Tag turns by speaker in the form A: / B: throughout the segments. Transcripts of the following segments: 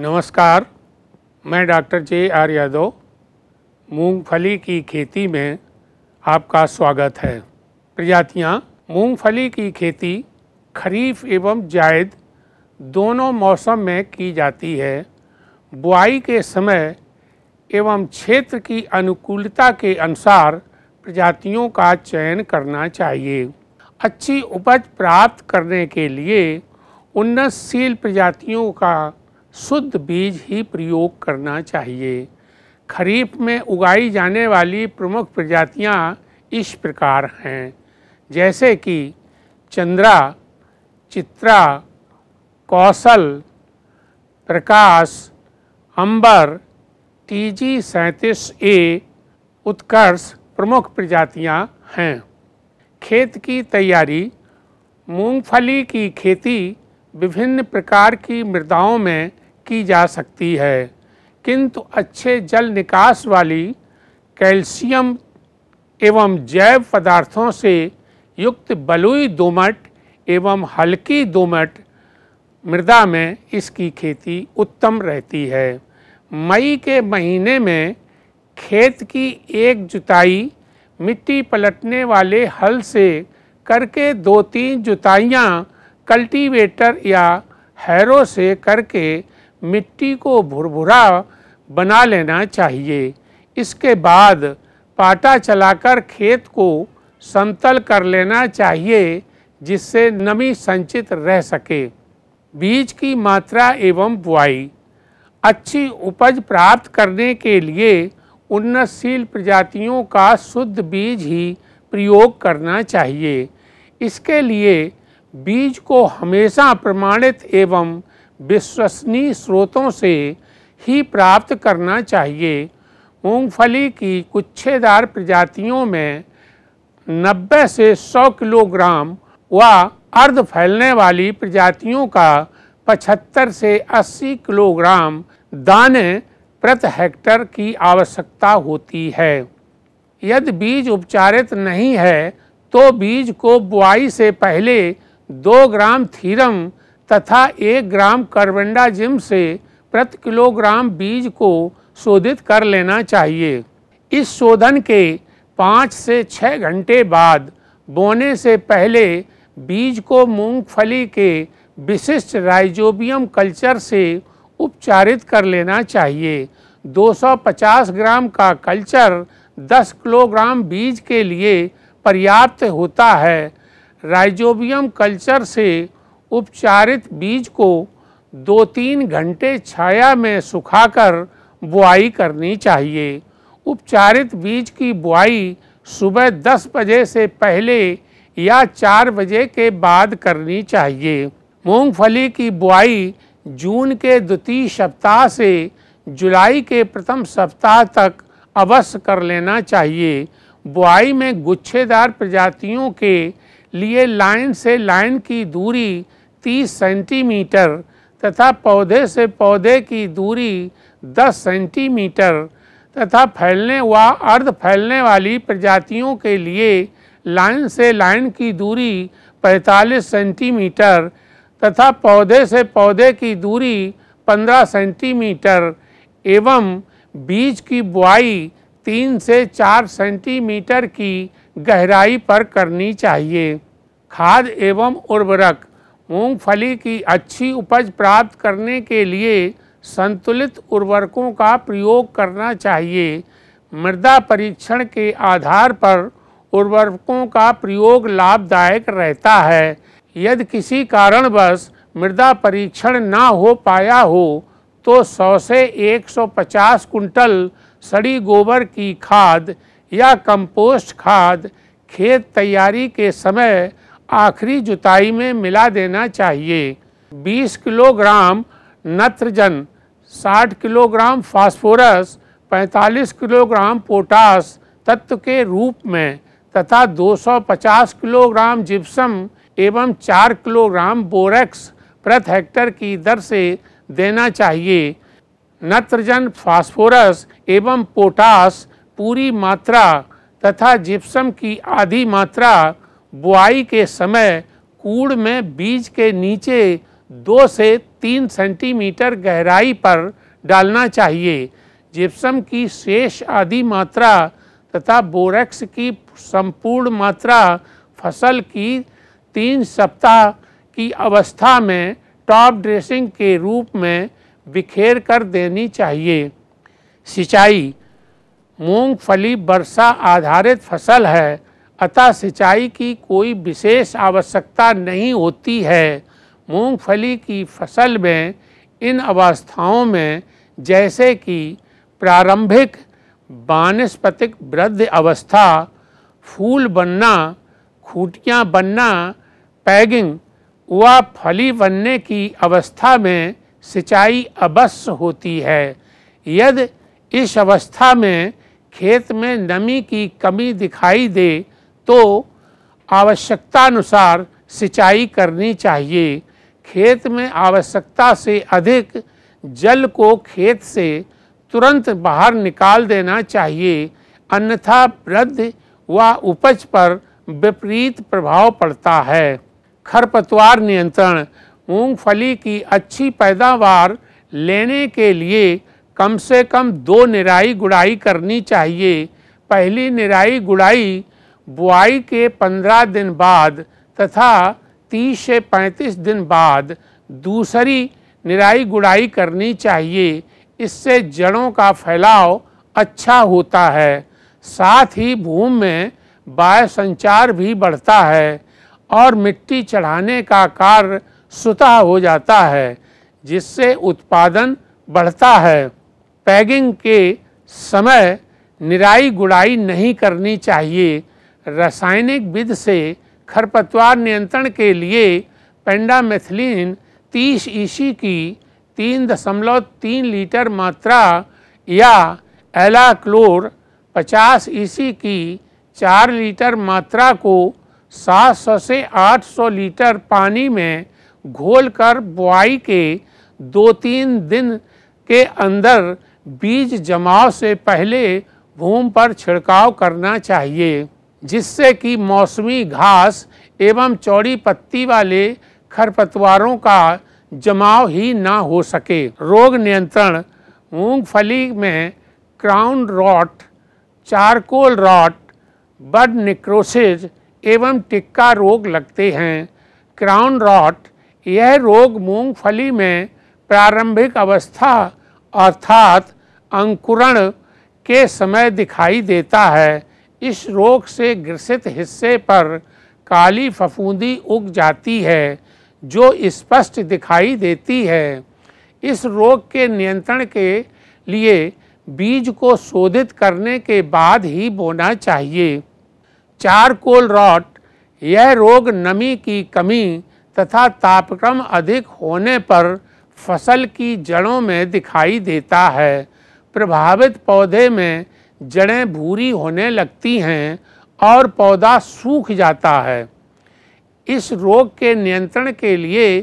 A: नमस्कार मैं doctor J are Yadav मूंगफली की खेती में आपका स्वागत है प्रजातियाँ मूंगफली की खेती खरीफ एवं जायद दोनों मौसम में की जाती है बुआई के समय एवं क्षेत्र की अनुकूलता के अनुसार प्रजातियों का चयन करना चाहिए अच्छी उपज प्राप्त करने के लिए उन्नतशील प्रजातियों का शुद्ध बीज ही प्रयोग करना चाहिए खरीफ में उगाई जाने वाली प्रमुख प्रजातियां इस प्रकार हैं जैसे कि चंद्रा चित्रा कौशल प्रकाश अंबर टीजी सैंतीस ए उत्कर्ष प्रमुख प्रजातियां हैं खेत की तैयारी मूंगफली की खेती विभिन्न प्रकार की मृदाओं में की जा सकती है किंतु अच्छे जल निकास वाली कैल्शियम एवं जैव पदार्थों से युक्त बलुई दोमट एवं हल्की दोमट मृदा में इसकी खेती उत्तम रहती है मई के महीने में खेत की एक जुताई मिट्टी पलटने वाले हल से करके दो तीन जुताइयाँ कल्टीवेटर या हैरो से करके मिट्टी को भुरभुरा बना लेना चाहिए इसके बाद पाटा चलाकर खेत को समतल कर लेना चाहिए जिससे नमी संचित रह सके बीज की मात्रा एवं बुआई अच्छी उपज प्राप्त करने के लिए उन्नतशील प्रजातियों का शुद्ध बीज ही प्रयोग करना चाहिए इसके लिए बीज को हमेशा प्रमाणित एवं विश्वसनीय स्रोतों से ही प्राप्त करना चाहिए मूंगफली की गुच्छेदार प्रजातियों में 90 से 100 किलोग्राम व अर्ध फैलने वाली प्रजातियों का 75 से 80 किलोग्राम दाने प्रति हेक्टर की आवश्यकता होती है यदि बीज उपचारित नहीं है तो बीज को बुआई से पहले 2 ग्राम थीरम तथा एक ग्राम जिम से प्रति किलोग्राम बीज को शोधित कर लेना चाहिए इस शोधन के पाँच से छः घंटे बाद बोने से पहले बीज को मूंगफली के विशिष्ट राइजोबियम कल्चर से उपचारित कर लेना चाहिए 250 ग्राम का कल्चर 10 किलोग्राम बीज के लिए पर्याप्त होता है राइजोबियम कल्चर से उपचारित बीज को दो तीन घंटे छाया में सुखाकर बुआई करनी चाहिए उपचारित बीज की बुआई सुबह 10 बजे से पहले या 4 बजे के बाद करनी चाहिए मूंगफली की बुआई जून के द्वितीय सप्ताह से जुलाई के प्रथम सप्ताह तक अवश्य कर लेना चाहिए बुआई में गुच्छेदार प्रजातियों के लिए लाइन से लाइन की दूरी 30 सेंटीमीटर तथा पौधे से पौधे की दूरी 10 सेंटीमीटर तथा फैलने व अर्ध फैलने वाली प्रजातियों के लिए लाइन से लाइन की दूरी 45 सेंटीमीटर तथा पौधे से पौधे की दूरी 15 सेंटीमीटर एवं बीज की बुआई तीन से चार सेंटीमीटर की गहराई पर करनी चाहिए खाद एवं उर्वरक मूंगफली की अच्छी उपज प्राप्त करने के लिए संतुलित उर्वरकों का प्रयोग करना चाहिए मृदा परीक्षण के आधार पर उर्वरकों का प्रयोग लाभदायक रहता है यदि किसी कारणवश मृदा परीक्षण ना हो पाया हो तो 100 से 150 कुंटल सड़ी गोबर की खाद या कंपोस्ट खाद खेत तैयारी के समय आखिरी जुताई में मिला देना चाहिए 20 किलोग्राम नत्रजन 60 किलोग्राम फास्फोरस 45 किलोग्राम पोटास तत्व के रूप में तथा 250 किलोग्राम जिप्सम एवं 4 किलोग्राम बोरेक्स प्रति हेक्टर की दर से देना चाहिए नत्रजन फास्फोरस एवं पोटास पूरी मात्रा तथा जिप्सम की आधी मात्रा बुआई के समय कूड़ में बीज के नीचे दो से तीन सेंटीमीटर गहराई पर डालना चाहिए जिप्सम की शेष आधी मात्रा तथा बोरेक्स की संपूर्ण मात्रा फसल की तीन सप्ताह की अवस्था में टॉप ड्रेसिंग के रूप में बिखेर कर देनी चाहिए सिंचाई मूंगफली वर्षा आधारित फसल है अतः सिंचाई की कोई विशेष आवश्यकता नहीं होती है मूंगफली की फसल में इन अवस्थाओं में जैसे कि प्रारंभिक वानस्पतिक वृद्ध अवस्था फूल बनना खूटियाँ बनना पैगिंग व फली बनने की अवस्था में सिंचाई अवश्य होती है यदि इस अवस्था में खेत में नमी की कमी दिखाई दे तो आवश्यकतानुसार सिंचाई करनी चाहिए खेत में आवश्यकता से अधिक जल को खेत से तुरंत बाहर निकाल देना चाहिए अन्यथा वृद्ध व उपज पर विपरीत प्रभाव पड़ता है खरपतवार नियंत्रण मूंगफली की अच्छी पैदावार लेने के लिए कम से कम दो निराई गुड़ाई करनी चाहिए पहली निराई गुड़ाई बुआई के 15 दिन बाद तथा 30 से 35 दिन बाद दूसरी निराई गुड़ाई करनी चाहिए इससे जड़ों का फैलाव अच्छा होता है साथ ही भूमि में वाय संचार भी बढ़ता है और मिट्टी चढ़ाने का कार्य सुतः हो जाता है जिससे उत्पादन बढ़ता है पैगिंग के समय निराई गुड़ाई नहीं करनी चाहिए रासायनिक विध से खरपतवार नियंत्रण के लिए पेंडामेथिलीन 30 ईसी की तीन दशमलव तीन लीटर मात्रा या एलाक्लोर 50 ईसी की चार लीटर मात्रा को 700 से 800 लीटर पानी में घोलकर बुआई के दो तीन दिन के अंदर बीज जमाव से पहले भूमि पर छिड़काव करना चाहिए जिससे कि मौसमी घास एवं चौड़ी पत्ती वाले खरपतवारों का जमाव ही ना हो सके रोग नियंत्रण मूंगफली में crown rot charcoal rot bud necrosis एवं टिक्का रोग लगते हैं क्राउन रॉट यह रोग मूंगफली में प्रारंभिक अवस्था अर्थात अंकुरण के समय दिखाई देता है इस रोग से ग्रसित हिस्से पर काली फफूंदी उग जाती है जो स्पष्ट दिखाई देती है इस रोग के नियंत्रण के लिए बीज को शोधित करने के बाद ही बोना चाहिए चारकोल रॉट यह रोग नमी की कमी तथा तापक्रम अधिक होने पर फसल की जड़ों में दिखाई देता है प्रभावित पौधे में जड़ें भूरी होने लगती हैं और पौधा सूख जाता है इस रोग के नियंत्रण के लिए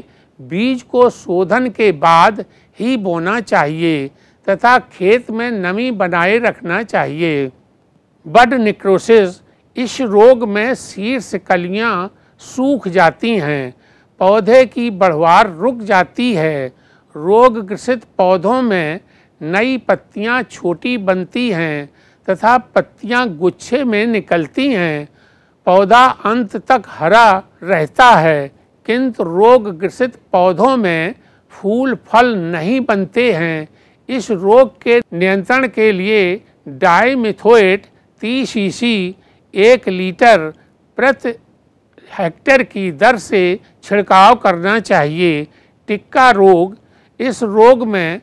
A: बीज को शोधन के बाद ही बोना चाहिए तथा खेत में नमी बनाए रखना चाहिए बड निक्रोसिस इस रोग में शीर्ष कलियां सूख जाती हैं पौधे की बढ़वार रुक जाती है रोग ग्रसित पौधों में नई पत्तियां छोटी बनती हैं तथा पत्तियां गुच्छे में निकलती हैं पौधा अंत तक हरा रहता है किंतु रोग ग्रसित पौधों में फूल फल नहीं बनते हैं इस रोग के नियंत्रण के लिए डाईमिथोएट तीस सी एक लीटर प्रति हेक्टेयर की दर से छिड़काव करना चाहिए टिक्का रोग इस रोग में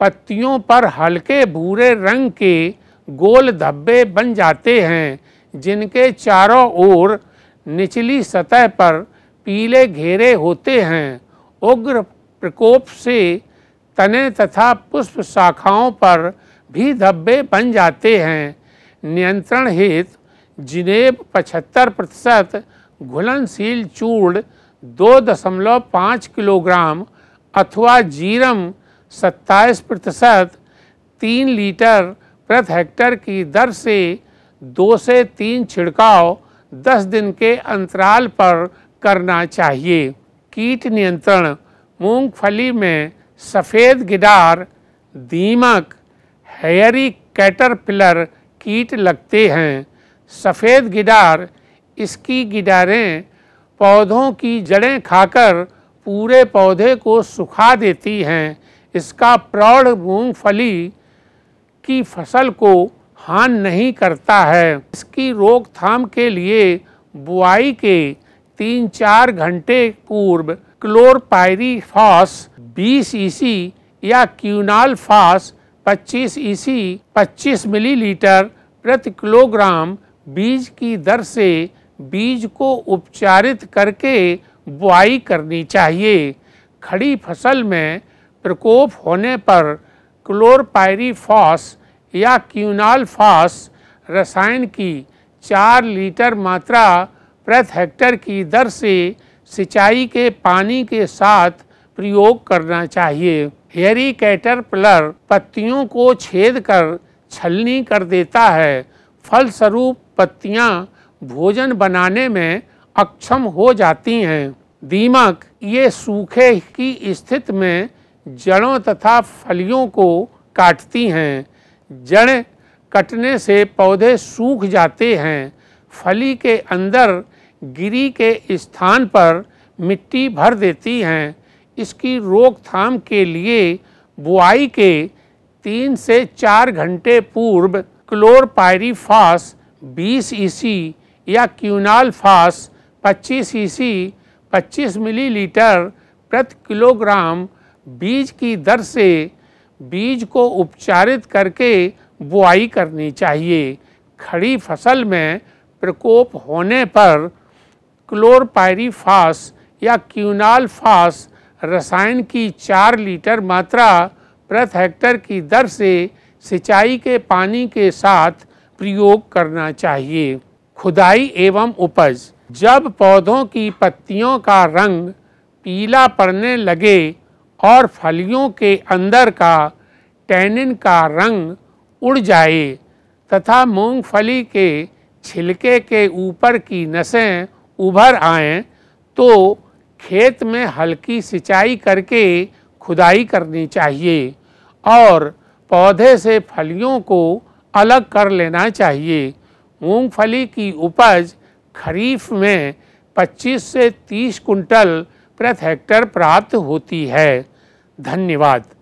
A: पत्तियों पर हल्के भूरे रंग के गोल धब्बे बन जाते हैं जिनके चारों ओर निचली सतह पर पीले घेरे होते हैं उग्र प्रकोप से तने तथा पुष्प शाखाओं पर भी धब्बे बन जाते हैं नियंत्रण हित जिनेब पचहत्तर प्रतिशत घुलनशील चूड़ दो दशमलव पाँच किलोग्राम अथवा जीरम सत्ताईस प्रतिशत तीन लीटर प्रति हेक्टर की दर से दो से तीन छिड़काव दस दिन के अंतराल पर करना चाहिए कीट नियंत्रण मूंगफली में सफ़ेद गिडार दीमक हेयरी कैटरपिलर कीट लगते हैं सफ़ेद गिडार इसकी गिडारें पौधों की जड़ें खाकर पूरे पौधे को सुखा देती हैं इसका प्रौढ़ मूंगफली की फसल को हान नहीं करता है इसकी रोकथाम के लिए बुआई के तीन चार घंटे पूर्व क्लोरपायरी फॉस 20 ईसी e या फॉस 25 ईसी 25 मिलीलीटर प्रति किलोग्राम बीज की दर से बीज को उपचारित करके बुआई करनी चाहिए खड़ी फसल में प्रकोप होने पर क्लोरपायरीफॉस या क्यूनालफॉस रसायन की चार लीटर मात्रा प्रति हेक्टर की दर से सिंचाई के पानी के साथ प्रयोग करना चाहिए हेरी प्लर पत्तियों को छेद कर छलनी कर देता है फलस्वरूप पत्तियां भोजन बनाने में अक्षम हो जाती हैं दीमक ये सूखे की स्थिति में जड़ों तथा फलियों को काटती हैं जड़ कटने से पौधे सूख जाते हैं फली के अंदर गिरी के स्थान पर मिट्टी भर देती हैं इसकी रोकथाम के लिए बुआई के तीन से चार घंटे पूर्व क्लोरपायरीफास 20 ईसी e या क्यूनालफास 25 ईसी e 25 मिलीलीटर प्रति किलोग्राम बीज की दर से बीज को उपचारित करके बुआई करनी चाहिए खड़ी फसल में प्रकोप होने पर क्लोरपायरीफास या क्यूनालफास रसायन की चार लीटर मात्रा प्रति हेक्टर की दर से सिंचाई के पानी के साथ प्रयोग करना चाहिए खुदाई एवं उपज जब पौधों की पत्तियों का रंग पीला पड़ने लगे और फलियों के अंदर का टैनिन का रंग उड़ जाए तथा मूंगफली के छिलके के ऊपर की नसें उभर आएं तो खेत में हल्की सिंचाई करके खुदाई करनी चाहिए और पौधे से फलियों को अलग कर लेना चाहिए मूंगफली की उपज खरीफ में 25 से 30 कुंटल प्रति हेक्टर प्राप्त होती है धन्यवाद